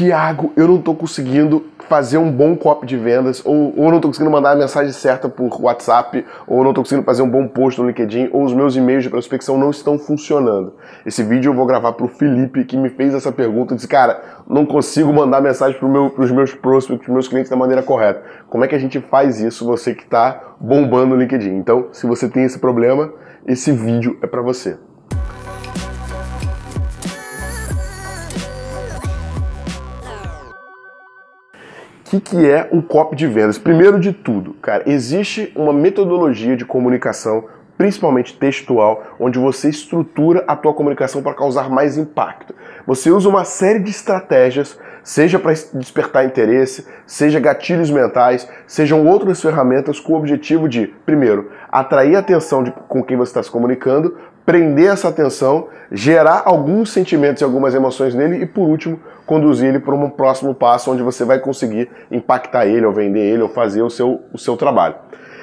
Tiago, eu não tô conseguindo fazer um bom copy de vendas, ou, ou não tô conseguindo mandar a mensagem certa por WhatsApp, ou não tô conseguindo fazer um bom post no LinkedIn, ou os meus e-mails de prospecção não estão funcionando. Esse vídeo eu vou gravar pro Felipe, que me fez essa pergunta, disse, cara, não consigo mandar mensagem pro meu, pros meus prospects, pros meus clientes da maneira correta. Como é que a gente faz isso, você que tá bombando no LinkedIn? Então, se você tem esse problema, esse vídeo é para você. que, que é um copy de vendas? Primeiro de tudo, cara, existe uma metodologia de comunicação, principalmente textual, onde você estrutura a tua comunicação para causar mais impacto. Você usa uma série de estratégias, seja para despertar interesse, seja gatilhos mentais, sejam outras ferramentas com o objetivo de, primeiro, atrair a atenção de, com quem você está se comunicando, prender essa atenção, gerar alguns sentimentos e algumas emoções nele e, por último, conduzir ele para um próximo passo onde você vai conseguir impactar ele, ou vender ele, ou fazer o seu, o seu trabalho.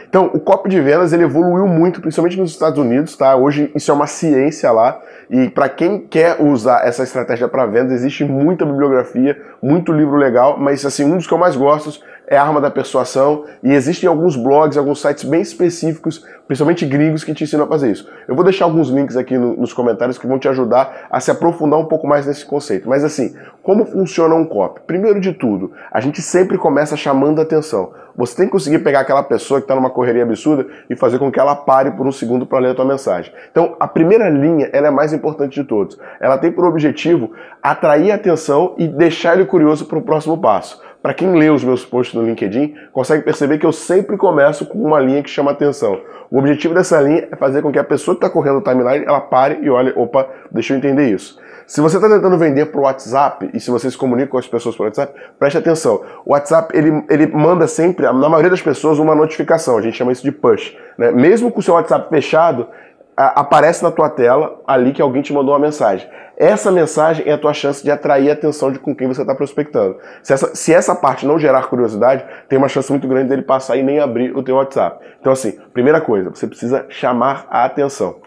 Então, o copo de vendas ele evoluiu muito, principalmente nos Estados Unidos, tá? Hoje isso é uma ciência lá e para quem quer usar essa estratégia para vendas existe muita bibliografia, muito livro legal, mas assim um dos que eu mais gosto é a arma da persuasão e existem alguns blogs, alguns sites bem específicos, principalmente gringos, que te ensinam a fazer isso. Eu vou deixar alguns links aqui no, nos comentários que vão te ajudar a se aprofundar um pouco mais nesse conceito. Mas assim, como funciona um copy? Primeiro de tudo, a gente sempre começa chamando atenção. Você tem que conseguir pegar aquela pessoa que está numa correria absurda e fazer com que ela pare por um segundo para ler a tua mensagem. Então, a primeira linha ela é a mais importante de todos. Ela tem por objetivo atrair a atenção e deixar ele curioso para o próximo passo. Para quem lê os meus posts no LinkedIn, consegue perceber que eu sempre começo com uma linha que chama atenção. O objetivo dessa linha é fazer com que a pessoa que está correndo o timeline, ela pare e olhe, opa, deixa eu entender isso. Se você está tentando vender para o WhatsApp e se você se comunica com as pessoas por WhatsApp, preste atenção. O WhatsApp ele, ele manda sempre, na maioria das pessoas, uma notificação. A gente chama isso de push. Né? Mesmo com o seu WhatsApp fechado, aparece na tua tela ali que alguém te mandou uma mensagem. Essa mensagem é a tua chance de atrair a atenção de com quem você está prospectando. Se essa, se essa parte não gerar curiosidade, tem uma chance muito grande dele passar e nem abrir o teu WhatsApp. Então, assim, primeira coisa, você precisa chamar a atenção.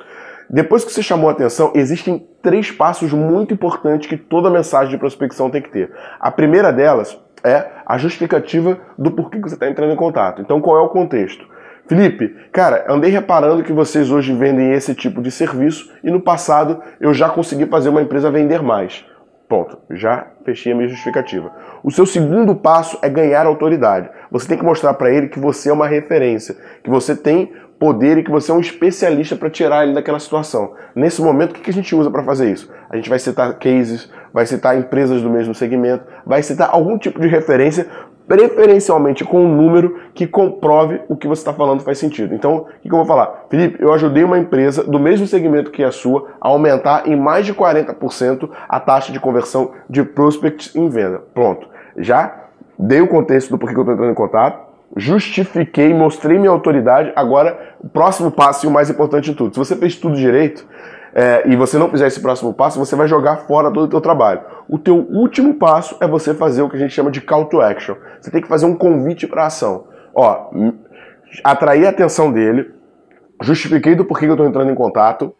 Depois que você chamou a atenção, existem três passos muito importantes que toda mensagem de prospecção tem que ter. A primeira delas é a justificativa do porquê que você está entrando em contato. Então, qual é o contexto? Felipe, cara, andei reparando que vocês hoje vendem esse tipo de serviço e no passado eu já consegui fazer uma empresa vender mais. Ponto. Já fechei a minha justificativa. O seu segundo passo é ganhar autoridade. Você tem que mostrar para ele que você é uma referência, que você tem poder e que você é um especialista para tirar ele daquela situação. Nesse momento, o que a gente usa para fazer isso? A gente vai citar cases, vai citar empresas do mesmo segmento, vai citar algum tipo de referência, preferencialmente com um número que comprove o que você está falando faz sentido. Então, o que eu vou falar? Felipe, eu ajudei uma empresa do mesmo segmento que a sua a aumentar em mais de 40% a taxa de conversão de prospects em venda. Pronto. Já dei o contexto do porquê que eu estou entrando em contato justifiquei, mostrei minha autoridade. Agora, o próximo passo e o mais importante de tudo. Se você fez tudo direito é, e você não fizer esse próximo passo, você vai jogar fora todo o teu trabalho. O teu último passo é você fazer o que a gente chama de call to action. Você tem que fazer um convite para ação. Ó, atrair a atenção dele, justifiquei do porquê que eu estou entrando em contato,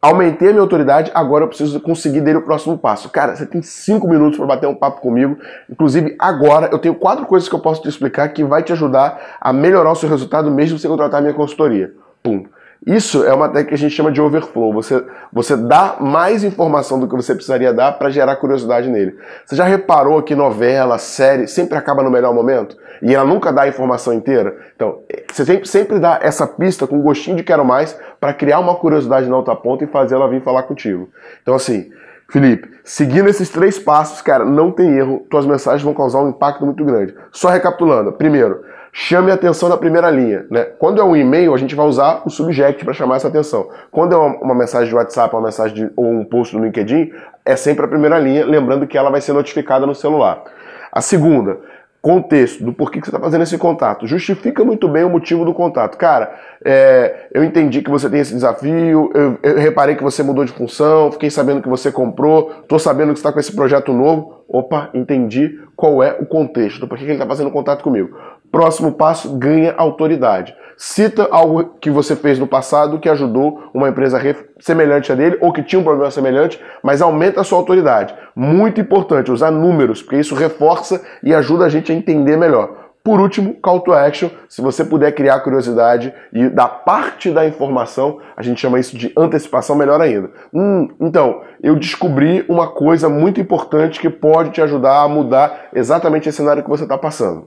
aumentei a minha autoridade, agora eu preciso conseguir dele o próximo passo. Cara, você tem cinco minutos para bater um papo comigo. Inclusive, agora eu tenho quatro coisas que eu posso te explicar que vai te ajudar a melhorar o seu resultado mesmo sem contratar a minha consultoria. Pum. Isso é uma técnica que a gente chama de overflow. Você, você dá mais informação do que você precisaria dar para gerar curiosidade nele. Você já reparou que novela, série, sempre acaba no melhor momento? E ela nunca dá a informação inteira? Então, eh, você sempre, sempre dá essa pista com um gostinho de quero mais para criar uma curiosidade na outra ponta e fazer ela vir falar contigo. Então, assim, Felipe, seguindo esses três passos, cara, não tem erro, tuas mensagens vão causar um impacto muito grande. Só recapitulando, primeiro, chame a atenção da primeira linha, né? Quando é um e-mail, a gente vai usar o subject para chamar essa atenção. Quando é uma, uma mensagem de WhatsApp, uma mensagem de, ou um post no LinkedIn, é sempre a primeira linha, lembrando que ela vai ser notificada no celular. A segunda, contexto do porquê que você está fazendo esse contato. Justifica muito bem o motivo do contato. Cara, é, eu entendi que você tem esse desafio, eu, eu, reparei que você mudou de função, fiquei sabendo que você comprou, estou sabendo que está com esse projeto novo. Opa, entendi qual é o contexto, do porquê que ele está fazendo contato comigo. Próximo passo, ganha autoridade. Cita algo que você fez no passado que ajudou uma empresa semelhante a dele ou que tinha um problema semelhante, mas aumenta a sua autoridade. Muito importante usar números, porque isso reforça e ajuda a gente a entender melhor. Por último, call to action, se você puder criar curiosidade e da parte da informação, a gente chama isso de antecipação, melhor ainda. Hum, então, eu descobri uma coisa muito importante que pode te ajudar a mudar exatamente esse cenário que você está passando.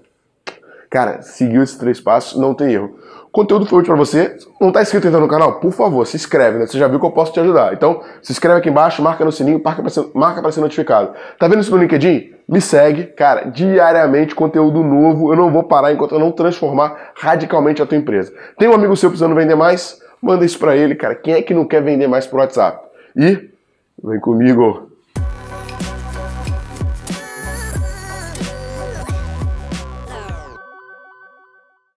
Cara, seguiu esses três passos, não tem erro. conteúdo foi útil para você. Não está inscrito ainda no canal? Por favor, se inscreve, né? Você já viu que eu posso te ajudar. Então, se inscreve aqui embaixo, marca no sininho, marca para ser, marca ser notificado. Tá vendo isso no LinkedIn? Me segue, cara, diariamente conteúdo novo. Eu não vou parar enquanto eu não transformar radicalmente a tua empresa. Tem um amigo seu precisando vender mais? Manda isso para ele, cara. Quem é que não quer vender mais por WhatsApp? E vem comigo.